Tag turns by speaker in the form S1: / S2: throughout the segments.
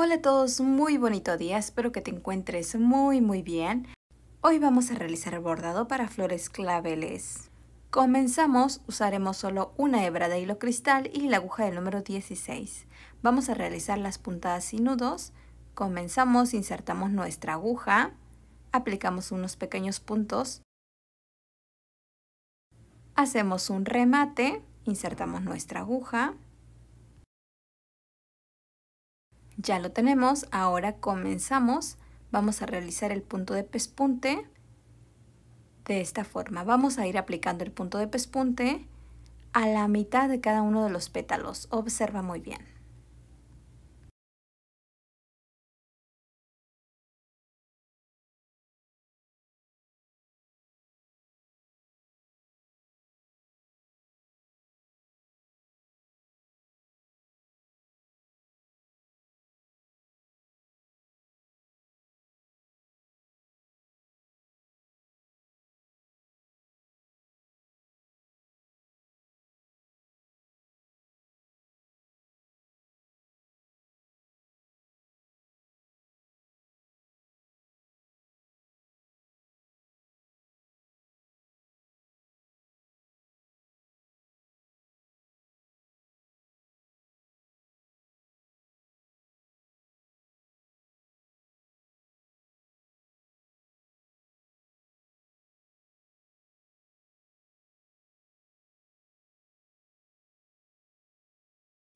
S1: Hola a todos, muy bonito día, espero que te encuentres muy muy bien. Hoy vamos a realizar bordado para flores claveles. Comenzamos, usaremos solo una hebra de hilo cristal y la aguja del número 16. Vamos a realizar las puntadas y nudos. Comenzamos, insertamos nuestra aguja, aplicamos unos pequeños puntos, hacemos un remate, insertamos nuestra aguja, Ya lo tenemos, ahora comenzamos. Vamos a realizar el punto de pespunte de esta forma. Vamos a ir aplicando el punto de pespunte a la mitad de cada uno de los pétalos. Observa muy bien.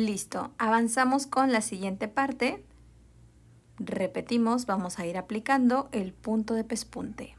S1: Listo, avanzamos con la siguiente parte. Repetimos, vamos a ir aplicando el punto de pespunte.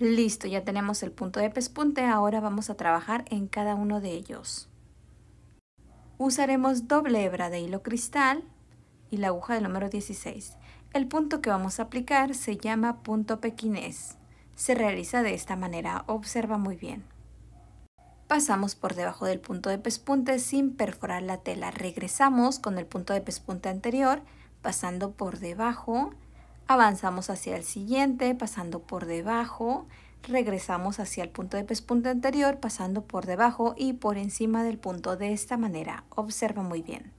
S1: Listo, ya tenemos el punto de pespunte, ahora vamos a trabajar en cada uno de ellos. Usaremos doble hebra de hilo cristal y la aguja del número 16. El punto que vamos a aplicar se llama punto pequinés. Se realiza de esta manera, observa muy bien. Pasamos por debajo del punto de pespunte sin perforar la tela. Regresamos con el punto de pespunte anterior, pasando por debajo avanzamos hacia el siguiente, pasando por debajo, regresamos hacia el punto de pespunto anterior, pasando por debajo y por encima del punto de esta manera. Observa muy bien.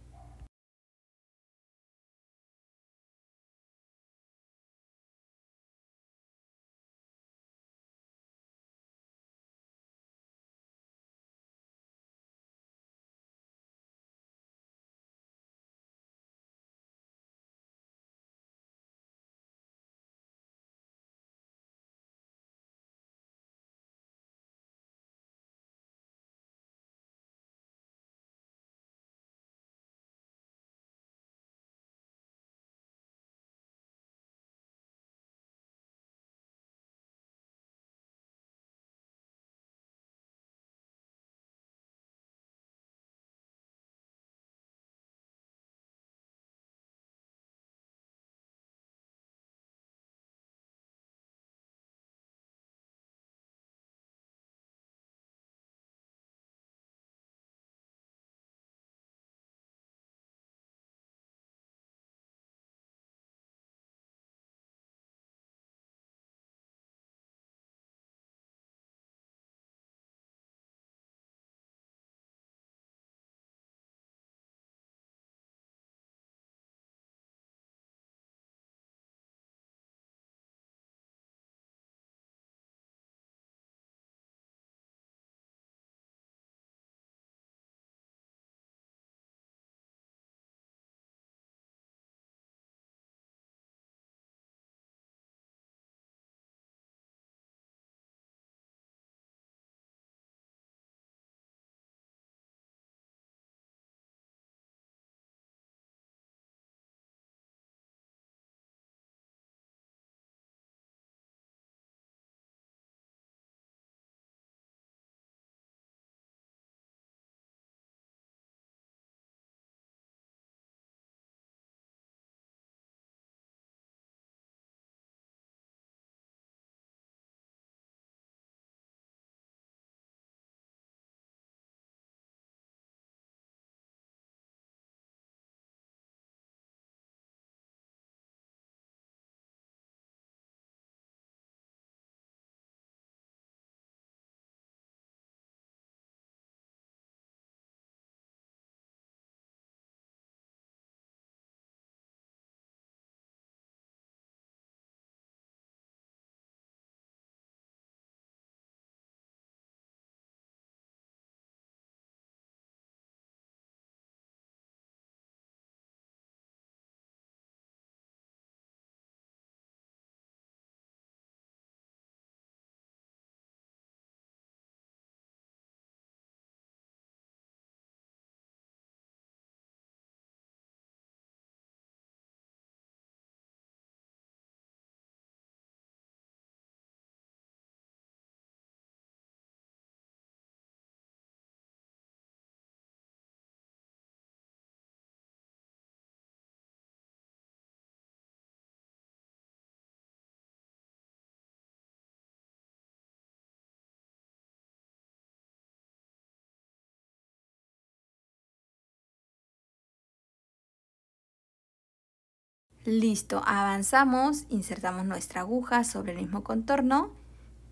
S1: Listo, avanzamos, insertamos nuestra aguja sobre el mismo contorno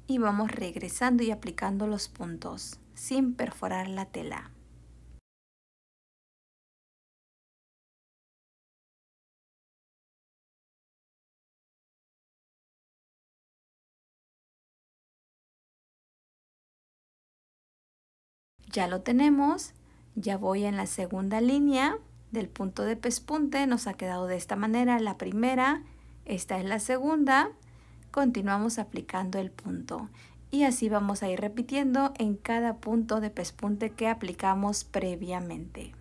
S1: y vamos regresando y aplicando los puntos sin perforar
S2: la tela. Ya
S1: lo tenemos, ya voy en la segunda línea del punto de pespunte nos ha quedado de esta manera la primera, esta es la segunda, continuamos aplicando el punto y así vamos a ir repitiendo en cada punto de pespunte que aplicamos previamente.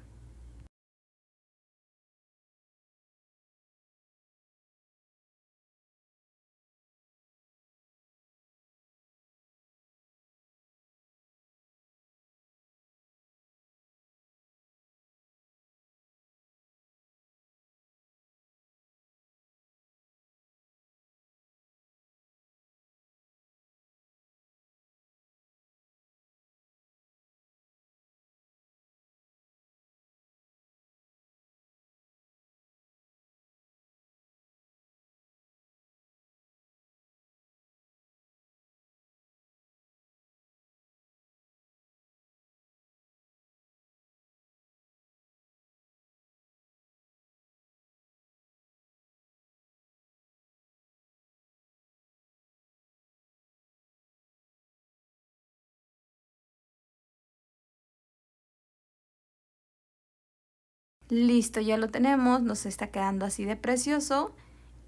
S2: Listo, ya lo tenemos, nos está
S1: quedando así de precioso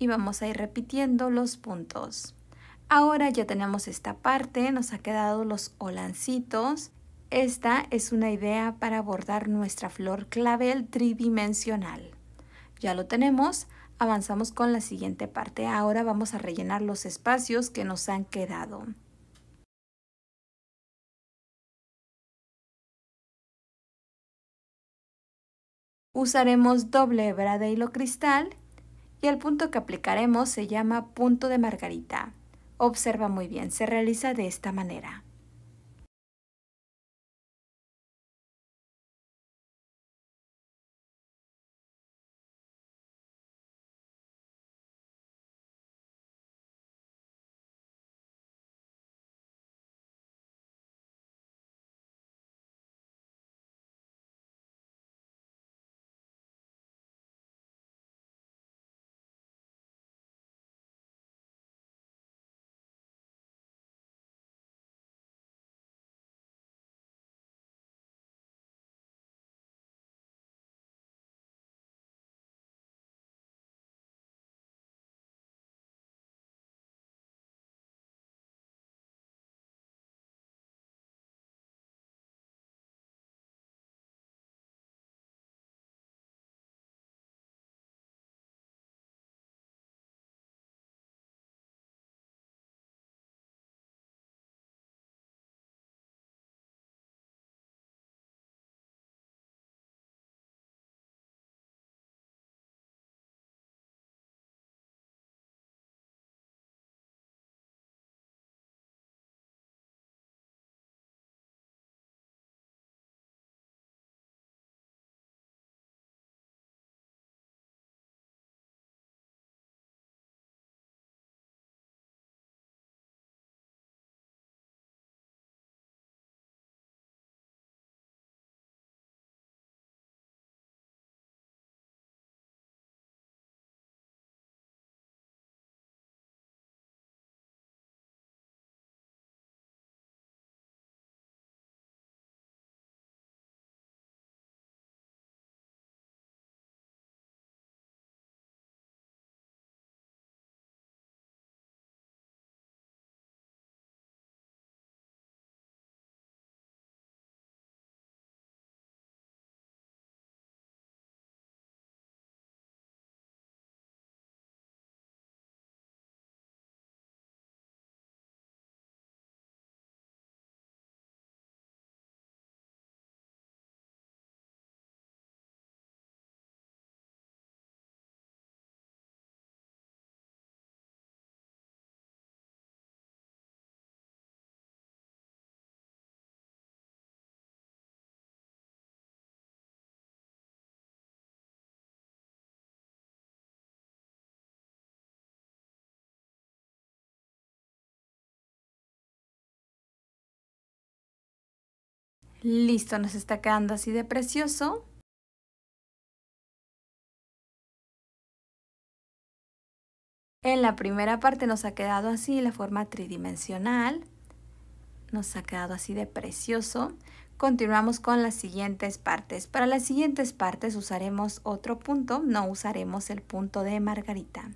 S1: y vamos a ir repitiendo los puntos. Ahora ya tenemos esta parte, nos ha quedado los holancitos. Esta es una idea para bordar nuestra flor clavel tridimensional. Ya lo tenemos, avanzamos con la siguiente parte. Ahora vamos a rellenar los espacios que
S2: nos han quedado. Usaremos doble hebra de hilo
S1: cristal y el punto que aplicaremos se llama punto de margarita. Observa muy bien, se realiza de esta manera.
S3: Listo,
S2: nos está quedando así de precioso.
S1: En la primera parte nos ha quedado así la forma tridimensional. Nos ha quedado así de precioso. Continuamos con las siguientes partes. Para las siguientes partes usaremos otro punto, no usaremos el punto de margarita.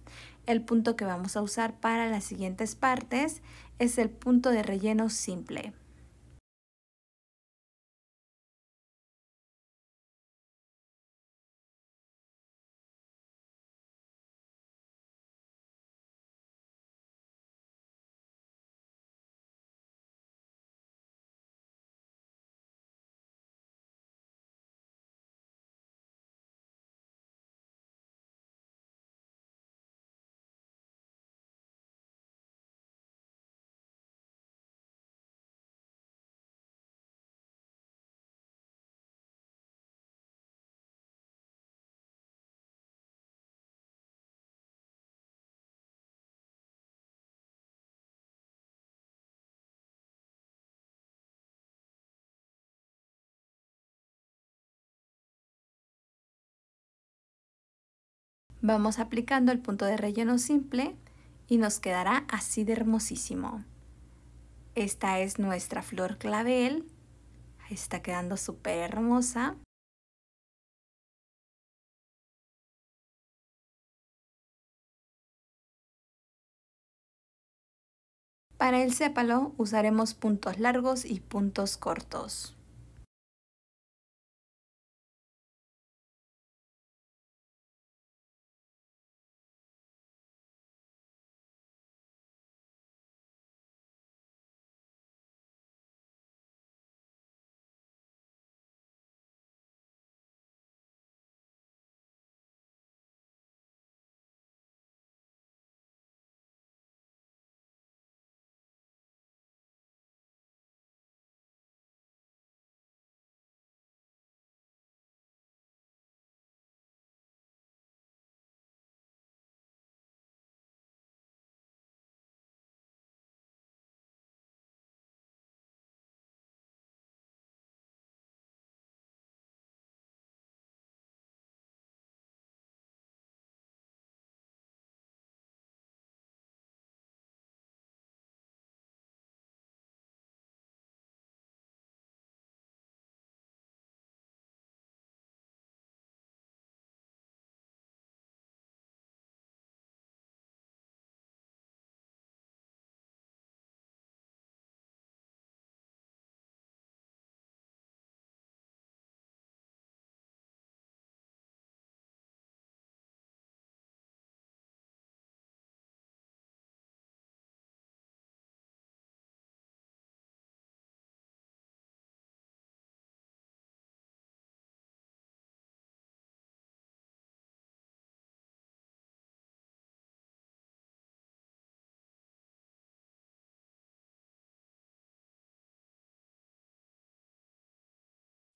S1: El punto que vamos a usar para las siguientes partes es el punto de relleno simple. Vamos aplicando el punto de relleno simple y nos quedará así de hermosísimo. Esta es nuestra flor clavel. Está quedando
S2: súper hermosa.
S3: Para el sépalo usaremos puntos largos y puntos cortos.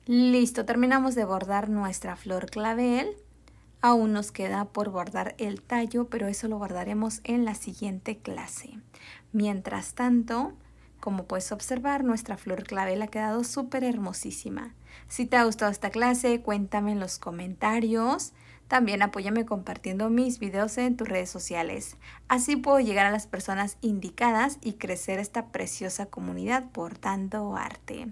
S1: Listo, terminamos de bordar nuestra flor clavel. Aún nos queda por bordar el tallo, pero eso lo guardaremos en la siguiente clase. Mientras tanto, como puedes observar, nuestra flor clavel ha quedado súper hermosísima. Si te ha gustado esta clase, cuéntame en los comentarios. También apóyame compartiendo mis videos en tus redes sociales. Así puedo llegar a las personas indicadas y crecer esta preciosa comunidad por tanto arte.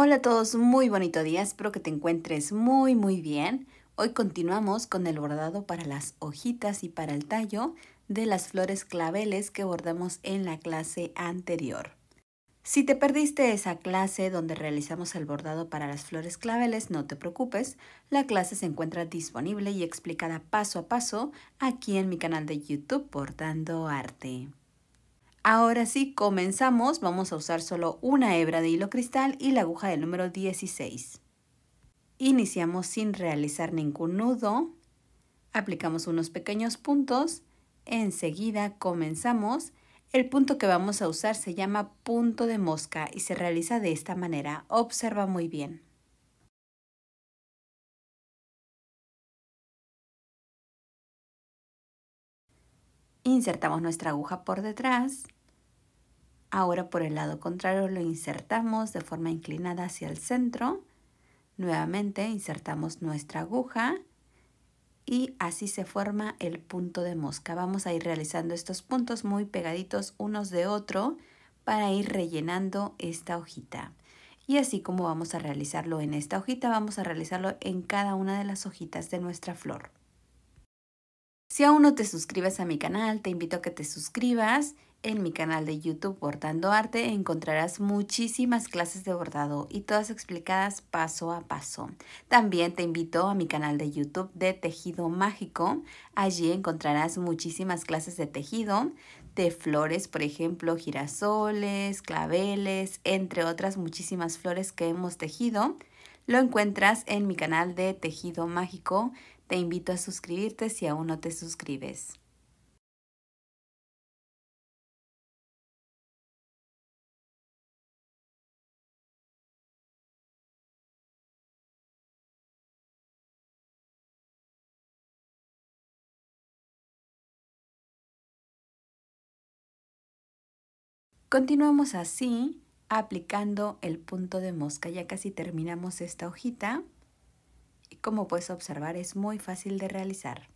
S1: Hola a todos, muy bonito día, espero que te encuentres muy muy bien. Hoy continuamos con el bordado para las hojitas y para el tallo de las flores claveles que bordamos en la clase anterior. Si te perdiste esa clase donde realizamos el bordado para las flores claveles, no te preocupes, la clase se encuentra disponible y explicada paso a paso aquí en mi canal de YouTube Bordando Arte. Ahora sí, comenzamos. Vamos a usar solo una hebra de hilo cristal y la aguja del número 16. Iniciamos sin realizar ningún nudo. Aplicamos unos pequeños puntos. Enseguida comenzamos. El punto que vamos a usar se llama punto de mosca y se realiza de esta manera. Observa muy bien.
S2: Insertamos nuestra
S1: aguja por detrás Ahora por el lado contrario lo insertamos de forma inclinada hacia el centro. Nuevamente insertamos nuestra aguja y así se forma el punto de mosca. Vamos a ir realizando estos puntos muy pegaditos unos de otro para ir rellenando esta hojita. Y así como vamos a realizarlo en esta hojita, vamos a realizarlo en cada una de las hojitas de nuestra flor. Si aún no te suscribes a mi canal, te invito a que te suscribas en mi canal de YouTube Bordando Arte encontrarás muchísimas clases de bordado y todas explicadas paso a paso. También te invito a mi canal de YouTube de Tejido Mágico. Allí encontrarás muchísimas clases de tejido, de flores, por ejemplo, girasoles, claveles, entre otras muchísimas flores que hemos tejido. Lo encuentras en mi canal de Tejido Mágico. Te invito a suscribirte si aún no te suscribes. Continuamos así aplicando el punto de mosca. Ya casi terminamos esta hojita y como puedes observar es muy fácil de realizar.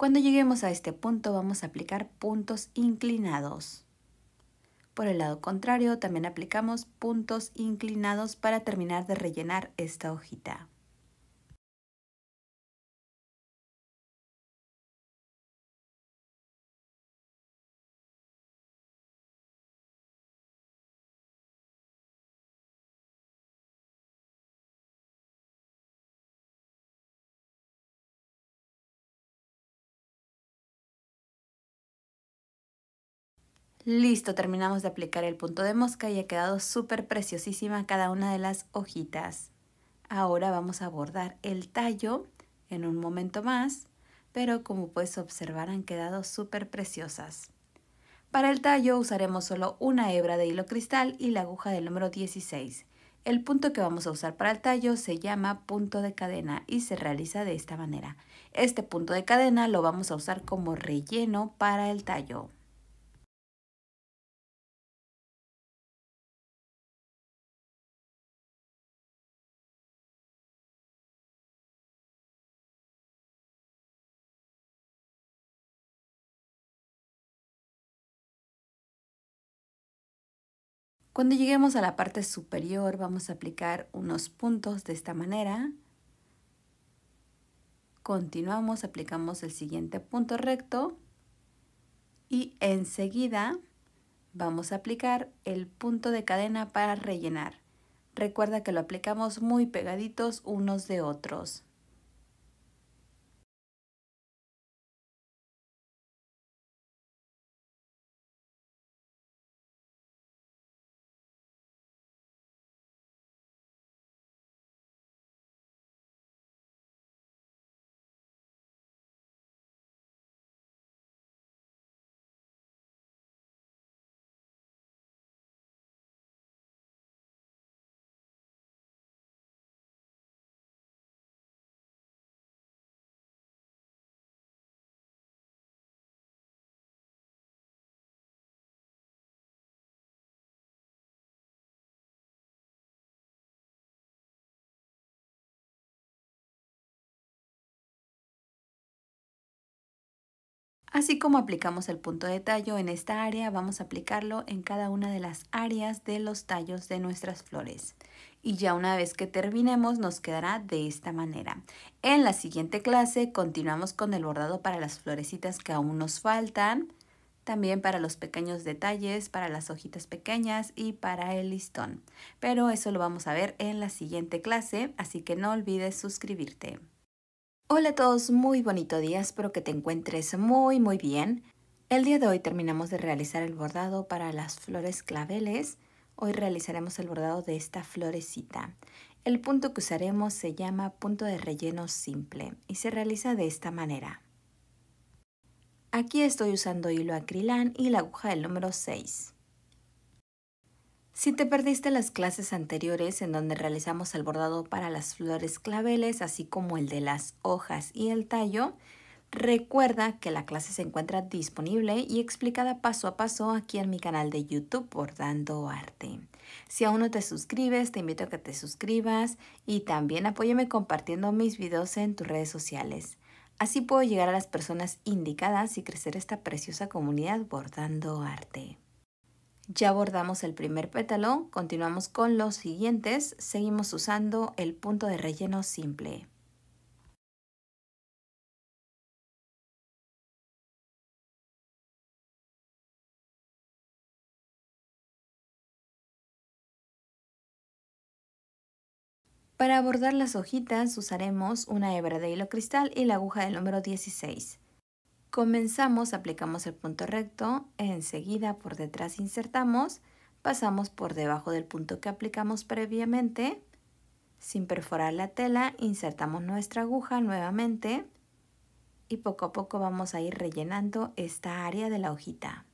S1: Cuando lleguemos a este punto vamos a aplicar puntos inclinados. Por el lado contrario también aplicamos puntos inclinados para terminar de rellenar esta hojita. Listo, terminamos de aplicar el punto de mosca y ha quedado súper preciosísima cada una de las hojitas. Ahora vamos a bordar el tallo en un momento más, pero como puedes observar han quedado súper preciosas. Para el tallo usaremos solo una hebra de hilo cristal y la aguja del número 16. El punto que vamos a usar para el tallo se llama punto de cadena y se realiza de esta manera. Este punto de cadena lo vamos a usar como relleno para el tallo.
S2: Cuando lleguemos a la parte superior vamos
S1: a aplicar unos puntos de esta manera. Continuamos, aplicamos el siguiente punto recto y enseguida vamos a aplicar el punto de cadena para rellenar. Recuerda que lo aplicamos muy pegaditos unos de otros. Así como aplicamos el punto de tallo en esta área, vamos a aplicarlo en cada una de las áreas de los tallos de nuestras flores. Y ya una vez que terminemos nos quedará de esta manera. En la siguiente clase continuamos con el bordado para las florecitas que aún nos faltan, también para los pequeños detalles, para las hojitas pequeñas y para el listón. Pero eso lo vamos a ver en la siguiente clase, así que no olvides suscribirte. Hola a todos, muy bonito día, espero que te encuentres muy muy bien. El día de hoy terminamos de realizar el bordado para las flores claveles. Hoy realizaremos el bordado de esta florecita. El punto que usaremos se llama punto de relleno simple y se realiza de esta manera. Aquí estoy usando hilo acrilán y la aguja del número 6. Si te perdiste las clases anteriores en donde realizamos el bordado para las flores claveles, así como el de las hojas y el tallo, recuerda que la clase se encuentra disponible y explicada paso a paso aquí en mi canal de YouTube Bordando Arte. Si aún no te suscribes, te invito a que te suscribas y también apóyame compartiendo mis videos en tus redes sociales. Así puedo llegar a las personas indicadas y crecer esta preciosa comunidad Bordando Arte. Ya abordamos el primer pétalo, continuamos con los siguientes, seguimos usando el punto de relleno simple. Para abordar las hojitas usaremos una hebra de hilo cristal y la aguja del número 16. Comenzamos, aplicamos el punto recto, enseguida por detrás insertamos, pasamos por debajo del punto que aplicamos previamente, sin perforar la tela, insertamos nuestra aguja nuevamente y poco a poco vamos a ir rellenando esta área de la hojita.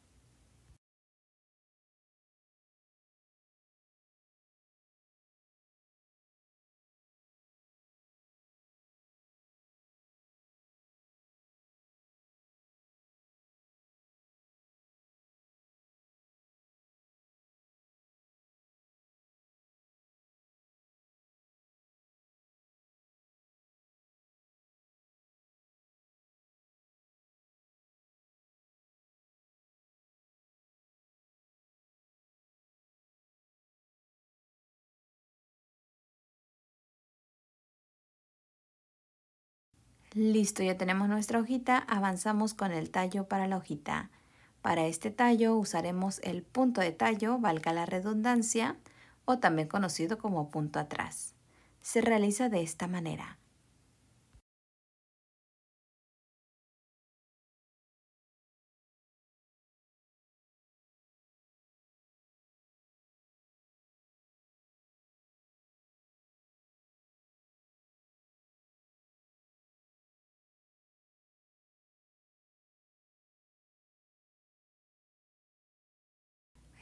S1: Listo, ya tenemos nuestra hojita. Avanzamos con el tallo para la hojita. Para este tallo usaremos el punto de tallo, valga la redundancia, o también conocido como punto atrás. Se realiza de esta manera.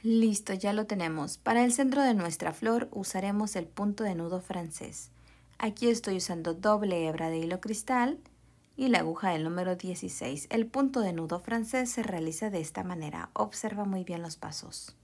S1: Listo, ya lo tenemos. Para el centro de nuestra flor usaremos el punto de nudo francés. Aquí estoy usando doble hebra de hilo cristal y la aguja del número 16. El punto de nudo francés se realiza de esta manera. Observa muy bien los pasos.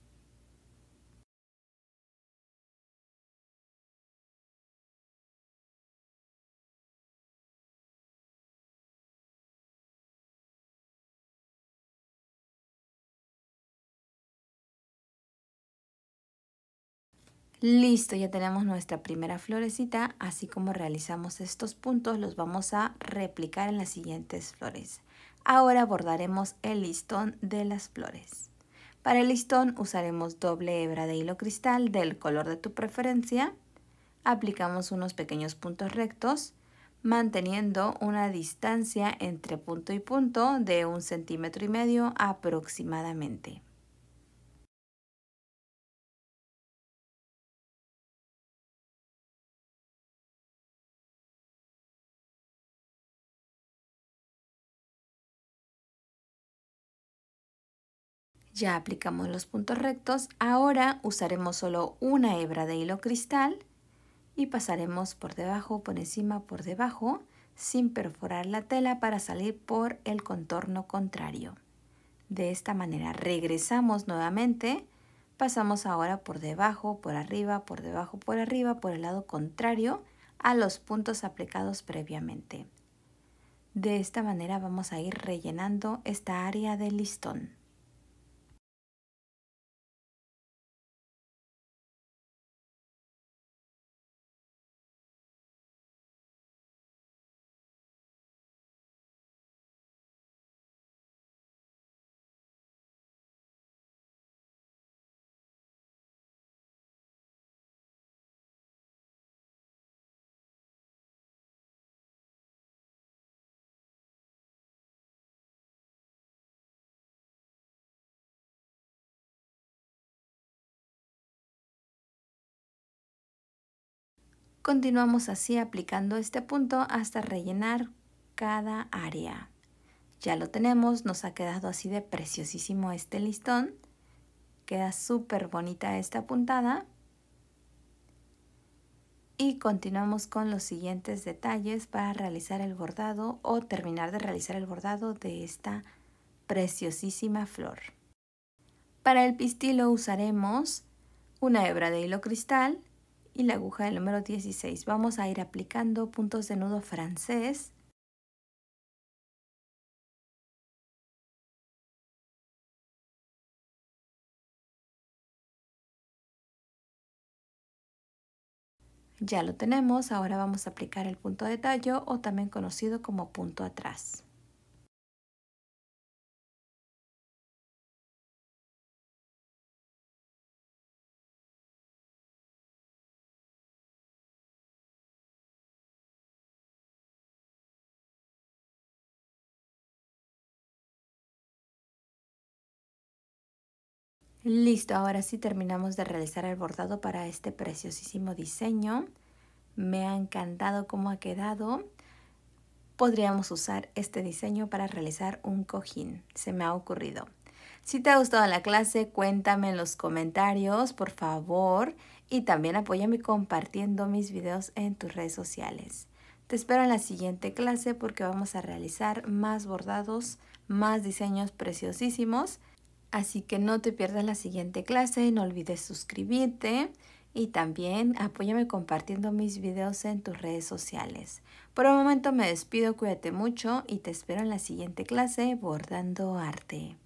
S2: Listo, ya tenemos
S1: nuestra primera florecita, así como realizamos estos puntos, los vamos a replicar en las siguientes flores. Ahora abordaremos el listón de las flores. Para el listón usaremos doble hebra de hilo cristal del color de tu preferencia. Aplicamos unos pequeños puntos rectos, manteniendo una distancia entre punto y punto de un centímetro y medio aproximadamente. Ya aplicamos los puntos rectos. Ahora usaremos solo una hebra de hilo cristal y pasaremos por debajo, por encima, por debajo, sin perforar la tela para salir por el contorno contrario. De esta manera regresamos nuevamente, pasamos ahora por debajo, por arriba, por debajo, por arriba, por el lado contrario a los puntos aplicados previamente. De esta manera vamos a ir rellenando esta área del listón. Continuamos así aplicando este punto hasta rellenar cada área. Ya lo tenemos, nos ha quedado así de preciosísimo este listón. Queda súper bonita esta puntada. Y continuamos con los siguientes detalles para realizar el bordado o terminar de realizar el bordado de esta preciosísima flor. Para el pistilo usaremos una hebra de hilo cristal, y la aguja del número 16. Vamos a ir aplicando puntos de nudo francés.
S2: Ya lo tenemos, ahora vamos a aplicar el punto de tallo o también conocido como punto atrás.
S1: Listo, ahora sí terminamos de realizar el bordado para este preciosísimo diseño. Me ha encantado cómo ha quedado. Podríamos usar este diseño para realizar un cojín, se me ha ocurrido. Si te ha gustado la clase, cuéntame en los comentarios, por favor. Y también apóyame compartiendo mis videos en tus redes sociales. Te espero en la siguiente clase porque vamos a realizar más bordados, más diseños preciosísimos. Así que no te pierdas la siguiente clase, no olvides suscribirte y también apóyame compartiendo mis videos en tus redes sociales. Por el momento me despido, cuídate mucho y te espero en la siguiente clase Bordando Arte.